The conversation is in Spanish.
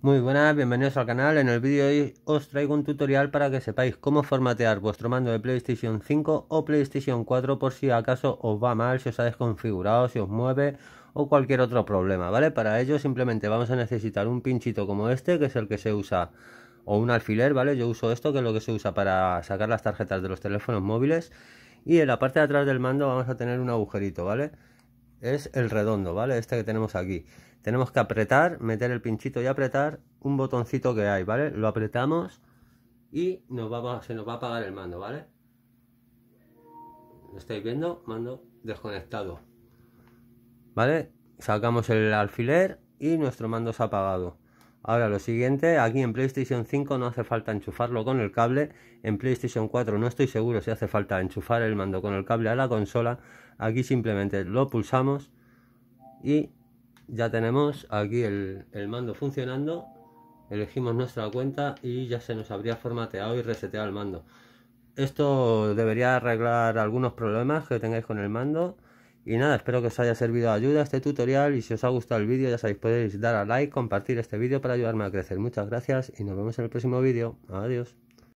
Muy buenas, bienvenidos al canal. En el vídeo de hoy os traigo un tutorial para que sepáis cómo formatear vuestro mando de PlayStation 5 o PlayStation 4 por si acaso os va mal, si os ha desconfigurado, si os mueve o cualquier otro problema, ¿vale? Para ello simplemente vamos a necesitar un pinchito como este, que es el que se usa, o un alfiler, ¿vale? Yo uso esto, que es lo que se usa para sacar las tarjetas de los teléfonos móviles. Y en la parte de atrás del mando vamos a tener un agujerito, ¿vale? vale es el redondo, ¿vale? Este que tenemos aquí. Tenemos que apretar, meter el pinchito y apretar un botoncito que hay, ¿vale? Lo apretamos y se nos va a apagar el mando, ¿vale? ¿Lo estáis viendo? Mando desconectado. ¿Vale? Sacamos el alfiler y nuestro mando se ha apagado. Ahora lo siguiente, aquí en PlayStation 5 no hace falta enchufarlo con el cable, en PlayStation 4 no estoy seguro si hace falta enchufar el mando con el cable a la consola, aquí simplemente lo pulsamos y ya tenemos aquí el, mando funcionando, elegimos nuestra cuenta y ya se nos habría formateado y reseteado el mando. Esto debería arreglar algunos problemas que tengáis con el mando y nada, espero que os haya servido de ayuda este tutorial y si os ha gustado el vídeo ya sabéis, podéis dar a like, compartir este vídeo para ayudarme a crecer. Muchas gracias y nos vemos en el próximo vídeo. Adiós.